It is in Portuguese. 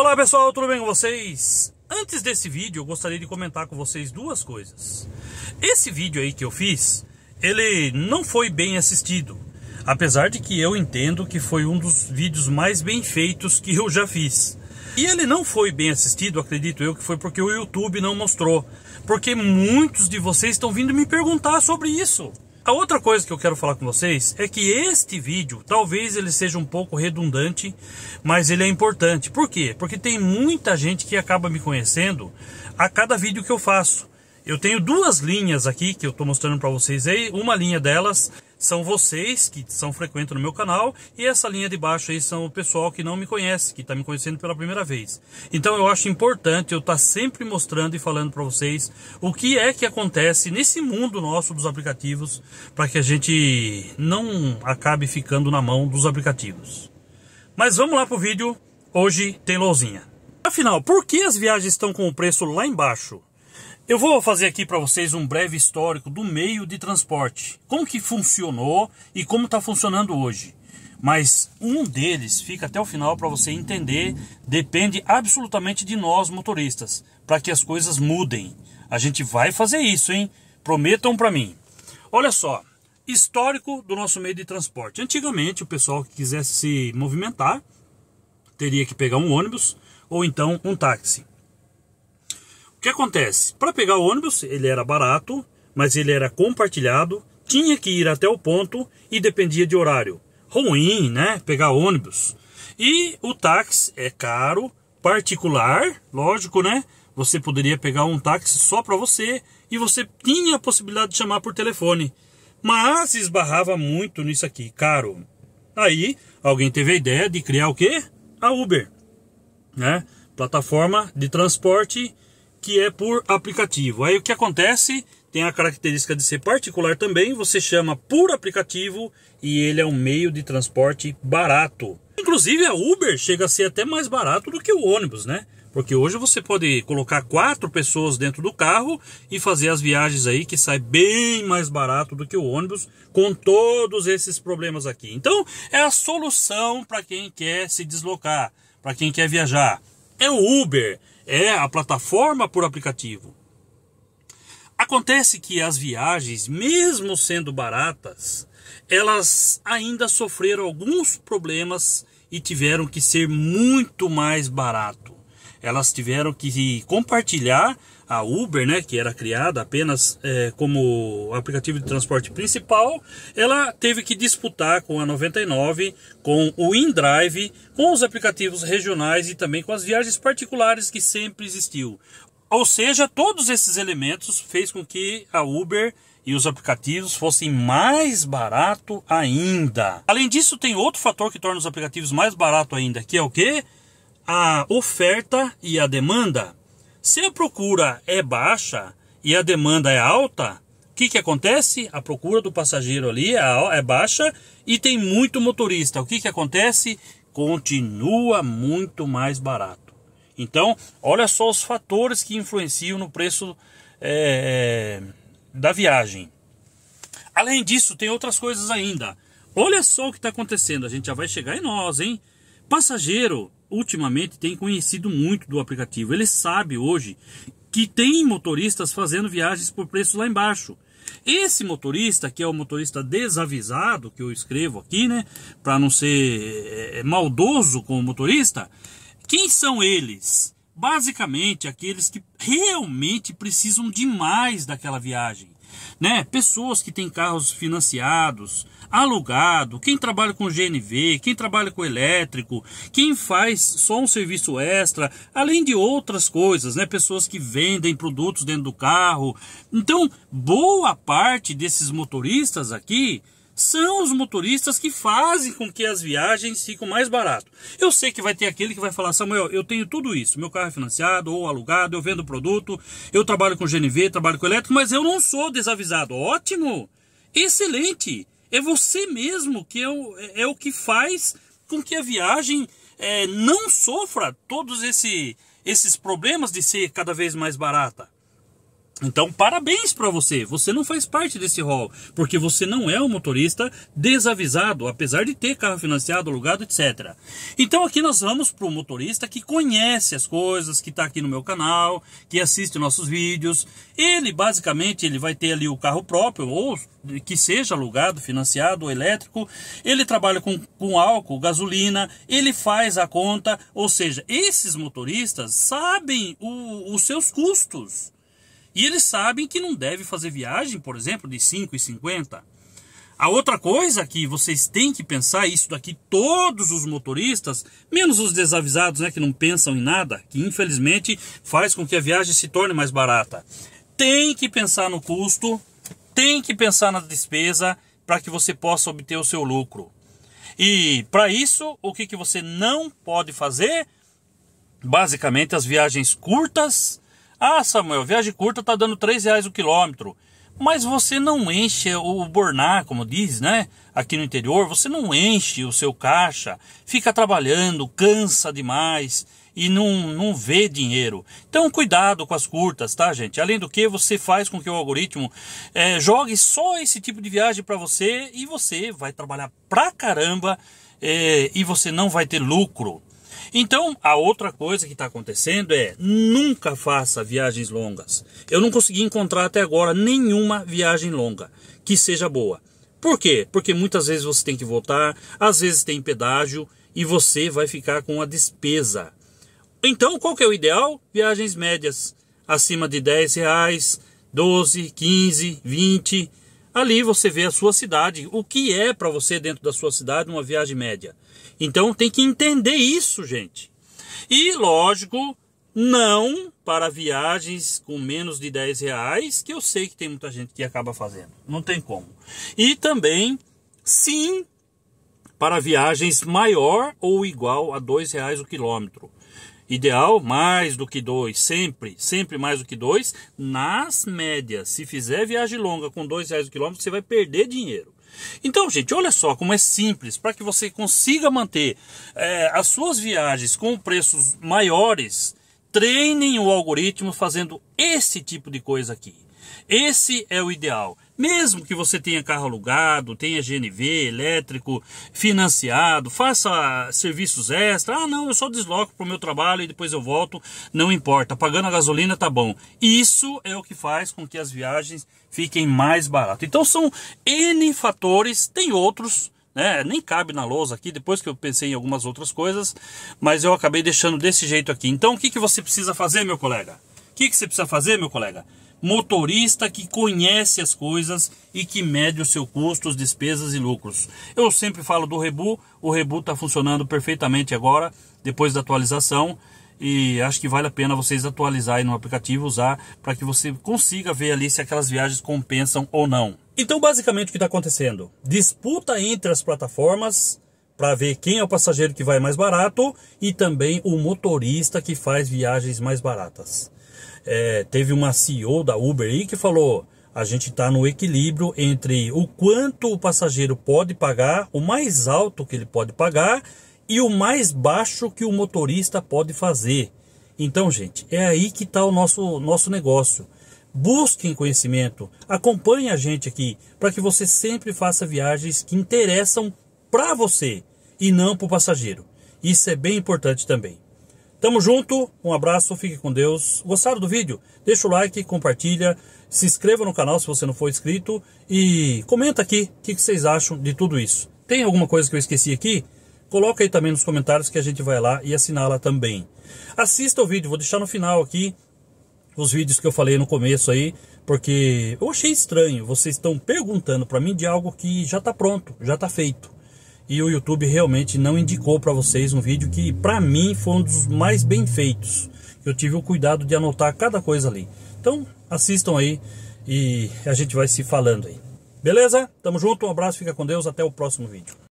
Olá pessoal, tudo bem com vocês? Antes desse vídeo eu gostaria de comentar com vocês duas coisas. Esse vídeo aí que eu fiz, ele não foi bem assistido. Apesar de que eu entendo que foi um dos vídeos mais bem feitos que eu já fiz. E ele não foi bem assistido, acredito eu, que foi porque o YouTube não mostrou. Porque muitos de vocês estão vindo me perguntar sobre isso. A outra coisa que eu quero falar com vocês é que este vídeo, talvez ele seja um pouco redundante, mas ele é importante. Por quê? Porque tem muita gente que acaba me conhecendo a cada vídeo que eu faço. Eu tenho duas linhas aqui que eu estou mostrando para vocês aí. Uma linha delas são vocês que são frequentes no meu canal e essa linha de baixo aí são o pessoal que não me conhece, que está me conhecendo pela primeira vez. Então eu acho importante eu estar tá sempre mostrando e falando para vocês o que é que acontece nesse mundo nosso dos aplicativos para que a gente não acabe ficando na mão dos aplicativos. Mas vamos lá pro vídeo. Hoje tem LOLzinha. Afinal, por que as viagens estão com o preço lá embaixo? Eu vou fazer aqui para vocês um breve histórico do meio de transporte, como que funcionou e como está funcionando hoje. Mas um deles fica até o final para você entender, depende absolutamente de nós motoristas, para que as coisas mudem. A gente vai fazer isso, hein? Prometam para mim. Olha só, histórico do nosso meio de transporte. Antigamente, o pessoal que quisesse se movimentar teria que pegar um ônibus ou então um táxi que acontece? Para pegar o ônibus, ele era barato, mas ele era compartilhado, tinha que ir até o ponto e dependia de horário. Ruim, né? Pegar ônibus. E o táxi é caro, particular, lógico, né? Você poderia pegar um táxi só para você e você tinha a possibilidade de chamar por telefone. Mas esbarrava muito nisso aqui, caro. Aí alguém teve a ideia de criar o quê? A Uber, né? Plataforma de transporte que é por aplicativo. Aí o que acontece? Tem a característica de ser particular também, você chama por aplicativo e ele é um meio de transporte barato. Inclusive a Uber chega a ser até mais barato do que o ônibus, né? Porque hoje você pode colocar quatro pessoas dentro do carro e fazer as viagens aí que sai bem mais barato do que o ônibus, com todos esses problemas aqui. Então, é a solução para quem quer se deslocar, para quem quer viajar. É o Uber é a plataforma por aplicativo. Acontece que as viagens, mesmo sendo baratas, elas ainda sofreram alguns problemas e tiveram que ser muito mais barato elas tiveram que compartilhar a Uber, né, que era criada apenas é, como aplicativo de transporte principal, ela teve que disputar com a 99, com o InDrive, com os aplicativos regionais e também com as viagens particulares que sempre existiu. Ou seja, todos esses elementos fez com que a Uber e os aplicativos fossem mais barato ainda. Além disso, tem outro fator que torna os aplicativos mais barato ainda, que é o quê? a oferta e a demanda. Se a procura é baixa e a demanda é alta, o que, que acontece? A procura do passageiro ali é, é baixa e tem muito motorista. O que, que acontece? Continua muito mais barato. Então, olha só os fatores que influenciam no preço é, é da viagem. Além disso, tem outras coisas ainda. Olha só o que está acontecendo. A gente já vai chegar em nós, hein? Passageiro ultimamente tem conhecido muito do aplicativo. Ele sabe hoje que tem motoristas fazendo viagens por preços lá embaixo. Esse motorista, que é o motorista desavisado, que eu escrevo aqui, né, para não ser eh, maldoso com o motorista, quem são eles? Basicamente aqueles que realmente precisam demais daquela viagem né? Pessoas que têm carros financiados, alugado, quem trabalha com GNV, quem trabalha com elétrico, quem faz só um serviço extra, além de outras coisas, né? Pessoas que vendem produtos dentro do carro. Então, boa parte desses motoristas aqui são os motoristas que fazem com que as viagens fiquem mais baratas. Eu sei que vai ter aquele que vai falar, Samuel, eu tenho tudo isso, meu carro é financiado ou alugado, eu vendo produto, eu trabalho com GNV, trabalho com elétrico, mas eu não sou desavisado. Ótimo, excelente. É você mesmo que é o, é, é o que faz com que a viagem é, não sofra todos esse, esses problemas de ser cada vez mais barata. Então, parabéns para você. Você não faz parte desse rol, porque você não é um motorista desavisado, apesar de ter carro financiado, alugado, etc. Então, aqui nós vamos para o motorista que conhece as coisas, que está aqui no meu canal, que assiste nossos vídeos. Ele, basicamente, ele vai ter ali o carro próprio, ou que seja alugado, financiado, ou elétrico. Ele trabalha com, com álcool, gasolina, ele faz a conta. Ou seja, esses motoristas sabem o, os seus custos. E eles sabem que não deve fazer viagem, por exemplo, de 5,50. A outra coisa que vocês têm que pensar, isso daqui todos os motoristas, menos os desavisados, né, que não pensam em nada, que infelizmente faz com que a viagem se torne mais barata. Tem que pensar no custo, tem que pensar na despesa para que você possa obter o seu lucro. E para isso, o que, que você não pode fazer? Basicamente, as viagens curtas, ah, Samuel, viagem curta tá dando 3 reais o quilômetro. Mas você não enche o borná, como diz, né? Aqui no interior, você não enche o seu caixa, fica trabalhando, cansa demais e não, não vê dinheiro. Então, cuidado com as curtas, tá, gente? Além do que, você faz com que o algoritmo é, jogue só esse tipo de viagem para você e você vai trabalhar pra caramba é, e você não vai ter lucro. Então, a outra coisa que está acontecendo é nunca faça viagens longas. Eu não consegui encontrar até agora nenhuma viagem longa que seja boa. Por quê? Porque muitas vezes você tem que voltar, às vezes tem pedágio e você vai ficar com a despesa. Então, qual que é o ideal? Viagens médias, acima de 10 reais, 12, 15, 20 Ali você vê a sua cidade, o que é para você dentro da sua cidade uma viagem média. Então tem que entender isso, gente. E lógico, não para viagens com menos de 10 reais, que eu sei que tem muita gente que acaba fazendo. Não tem como. E também, sim, para viagens maior ou igual a 2 reais o quilômetro. Ideal mais do que dois, sempre, sempre mais do que dois, nas médias. Se fizer viagem longa com dois reais o quilômetro, você vai perder dinheiro. Então, gente, olha só como é simples para que você consiga manter é, as suas viagens com preços maiores. Treinem o algoritmo fazendo esse tipo de coisa aqui. Esse é o ideal. Mesmo que você tenha carro alugado, tenha GNV, elétrico, financiado, faça serviços extras. Ah, não, eu só desloco para o meu trabalho e depois eu volto. Não importa, pagando a gasolina tá bom. Isso é o que faz com que as viagens fiquem mais baratas. Então são N fatores, tem outros. né? nem cabe na lousa aqui, depois que eu pensei em algumas outras coisas, mas eu acabei deixando desse jeito aqui. Então, o que, que você precisa fazer, meu colega? O que, que você precisa fazer, meu colega? motorista que conhece as coisas e que mede o seu custo, despesas e lucros. Eu sempre falo do Rebu, o Rebu está funcionando perfeitamente agora, depois da atualização, e acho que vale a pena vocês atualizarem no aplicativo, usar, para que você consiga ver ali se aquelas viagens compensam ou não. Então, basicamente, o que está acontecendo? Disputa entre as plataformas para ver quem é o passageiro que vai mais barato e também o motorista que faz viagens mais baratas. É, teve uma CEO da Uber aí que falou: a gente está no equilíbrio entre o quanto o passageiro pode pagar, o mais alto que ele pode pagar e o mais baixo que o motorista pode fazer. Então, gente, é aí que está o nosso, nosso negócio. Busquem conhecimento, acompanhe a gente aqui para que você sempre faça viagens que interessam para você e não para o passageiro. Isso é bem importante também. Tamo junto, um abraço, fique com Deus. Gostaram do vídeo? Deixa o like, compartilha, se inscreva no canal se você não for inscrito e comenta aqui o que, que vocês acham de tudo isso. Tem alguma coisa que eu esqueci aqui? Coloca aí também nos comentários que a gente vai lá e assinala também. Assista o vídeo, vou deixar no final aqui os vídeos que eu falei no começo aí, porque eu achei estranho, vocês estão perguntando para mim de algo que já está pronto, já está feito e o YouTube realmente não indicou para vocês um vídeo que para mim foi um dos mais bem feitos. Eu tive o cuidado de anotar cada coisa ali. Então assistam aí e a gente vai se falando aí. Beleza? Tamo junto, um abraço, fica com Deus, até o próximo vídeo.